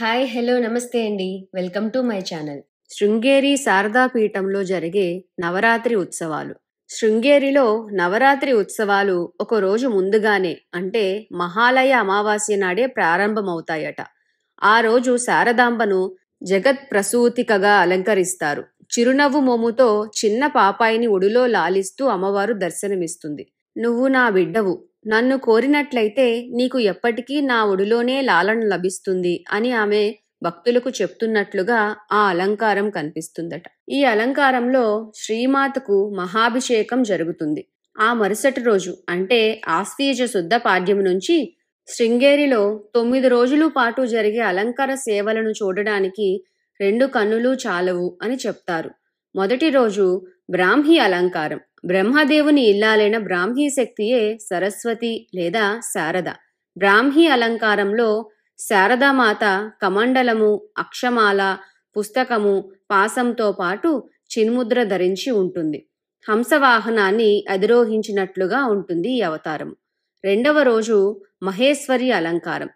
hi hello నమస్తే అండి welcome to my channel Sringeri శారదాపీఠంలో జరిగే నవరాత్రి ఉత్సవాలు శృంగేరిలో నవరాత్రి ఉత్సవాలు ఒక రోజు ముందుగానే అంటే మహాలయ అమావాస్య నాడే ప్రారంభమవుతాయట ఆ రోజు శారదాంబను జగత్ ప్రసూతికగా అలంకరిస్తారు చిరునవ్వు మొమ్ముతో చిన్న పాపాయిని ఒడిలో లాలిస్తూ అమ్మవారు దర్శనమిస్తుంది నువ్వు నా బిడ్డవు నన్ను కోరినట్లయితే నీకు ఎప్పటికీ నా ఒడిలోనే లాలన లభిస్తుంది అని ఆమె భక్తులకు చెప్తున్నట్లుగా ఆ అలంకారం కనిపిస్తుందట ఈ అలంకారంలో శ్రీమాతకు మహాభిషేకం జరుగుతుంది ఆ మరుసటి రోజు అంటే ఆస్వీజ శుద్ధ పాడ్యం నుంచి శృంగేరిలో తొమ్మిది రోజులు పాటు జరిగే అలంకార సేవలను చూడడానికి రెండు కన్నులు చాలవు అని చెప్తారు మొదటి రోజు బ్రాహ్మీ అలంకారం బ్రహ్మదేవుని ఇల్లాలైన బ్రాహ్మీ శక్తియే సరస్వతి లేదా శారద బ్రాహ్మీ అలంకారంలో శారదామాత కమండలము అక్షమాల పుస్తకము పాసంతో పాటు చిన్ముద్ర ధరించి ఉంటుంది హంసవాహనాన్ని అధిరోహించినట్లుగా ఉంటుంది ఈ అవతారం రెండవ రోజు మహేశ్వరి అలంకారం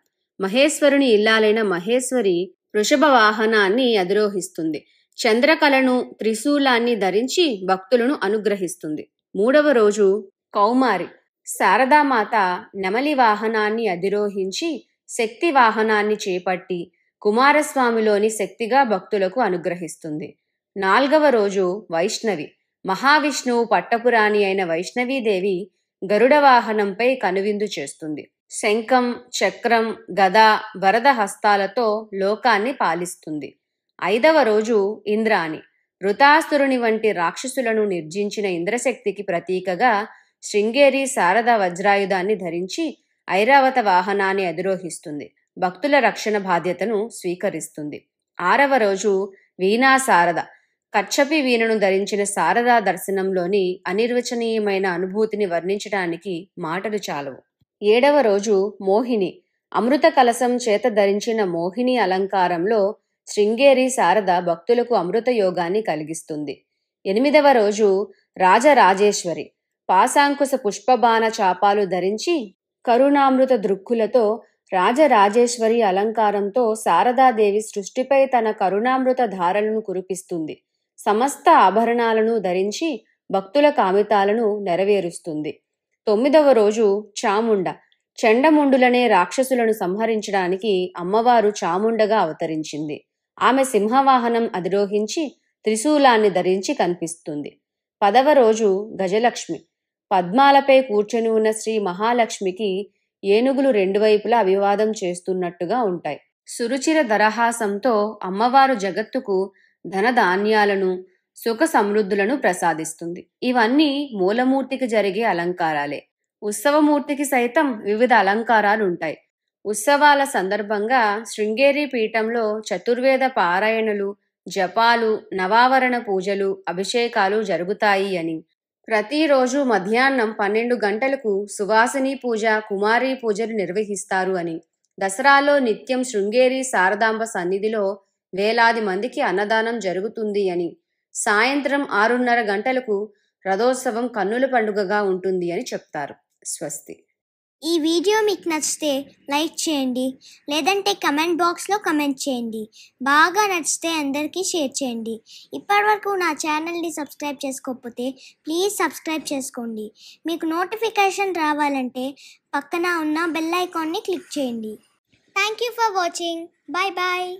మహేశ్వరుని ఇల్లాలైన మహేశ్వరి వృషభ వాహనాన్ని అధిరోహిస్తుంది చంద్రకళను త్రిశూలాన్ని ధరించి భక్తులను అనుగ్రహిస్తుంది మూడవ రోజు కౌమారి శారదామాత నెమలి వాహనాన్ని అధిరోహించి శక్తి వాహనాన్ని చేపట్టి కుమారస్వామిలోని శక్తిగా భక్తులకు అనుగ్రహిస్తుంది నాల్గవ రోజు వైష్ణవి మహావిష్ణువు పట్టపురాణి అయిన వైష్ణవీదేవి గరుడ వాహనంపై కనువిందు చేస్తుంది శంఖం చక్రం గద వరద హస్తాలతో లోకాన్ని పాలిస్తుంది ఐదవ రోజు ఇంద్రాణి వృతాస్తురుని వంటి రాక్షసులను నిర్జించిన ఇంద్రశక్తికి ప్రతీకగా శృంగేరి శారద వజ్రాయుధాన్ని ధరించి ఐరావత వాహనాన్ని అధిరోహిస్తుంది భక్తుల రక్షణ బాధ్యతను స్వీకరిస్తుంది ఆరవ రోజు వీణా శారద కచ్చపి వీణను ధరించిన శారదా దర్శనంలోని అనిర్వచనీయమైన అనుభూతిని వర్ణించడానికి మాటలు చాలవు ఏడవ రోజు మోహిని అమృత కలసం చేత ధరించిన మోహిని అలంకారంలో శృంగేరి శారద భక్తులకు అమృత యోగాన్ని కలిగిస్తుంది ఎనిమిదవ రోజు రాజరాజేశ్వరి పాశాంకుశ పుష్పబాణ చాపాలు ధరించి కరుణామృత దృక్కులతో రాజరాజేశ్వరి అలంకారంతో శారదాదేవి సృష్టిపై తన కరుణామృత ధారలను కురిపిస్తుంది సమస్త ఆభరణాలను ధరించి భక్తుల కామితాలను నెరవేరుస్తుంది తొమ్మిదవ రోజు చాముండ చండముండులనే రాక్షసులను సంహరించడానికి అమ్మవారు చాముండగా అవతరించింది ఆమె సింహవాహనం అధిరోహించి త్రిశూలాన్ని ధరించి కనిపిస్తుంది పదవ రోజు గజలక్ష్మి పద్మాలపై కూర్చొని ఉన్న శ్రీ మహాలక్ష్మికి ఏనుగులు రెండు వైపులా అభివాదం చేస్తున్నట్టుగా ఉంటాయి సురుచిర దరహాసంతో అమ్మవారు జగత్తుకు ధనధాన్యాలను సుఖ సమృద్ధులను ప్రసాదిస్తుంది ఇవన్నీ మూలమూర్తికి జరిగే అలంకారాలే ఉత్సవమూర్తికి సైతం వివిధ అలంకారాలు ఉంటాయి ఉత్సవాల సందర్భంగా శృంగేరి పీఠంలో చతుర్వేద పారాయణలు జపాలు నవావరణ పూజలు అభిషేకాలు జరుగుతాయి అని ప్రతిరోజు మధ్యాహ్నం పన్నెండు గంటలకు సువాసిని పూజ కుమారి పూజలు నిర్వహిస్తారు అని దసరాలో నిత్యం శృంగేరి శారదాంబ సన్నిధిలో వేలాది మందికి అన్నదానం జరుగుతుంది అని సాయంత్రం ఆరున్నర గంటలకు రథోత్సవం కన్నుల పండుగగా ఉంటుంది అని చెప్తారు స్వస్తి ఈ వీడియో మీకు నచ్చితే లైక్ చేయండి లేదంటే కమెంట్ బాక్స్లో కమెంట్ చేయండి బాగా నచ్చితే అందరికీ షేర్ చేయండి ఇప్పటివరకు నా ఛానల్ని సబ్స్క్రైబ్ చేసుకోకపోతే ప్లీజ్ సబ్స్క్రైబ్ చేసుకోండి మీకు నోటిఫికేషన్ రావాలంటే పక్కన ఉన్న బెల్ ఐకాన్ని క్లిక్ చేయండి thank you for watching bye bye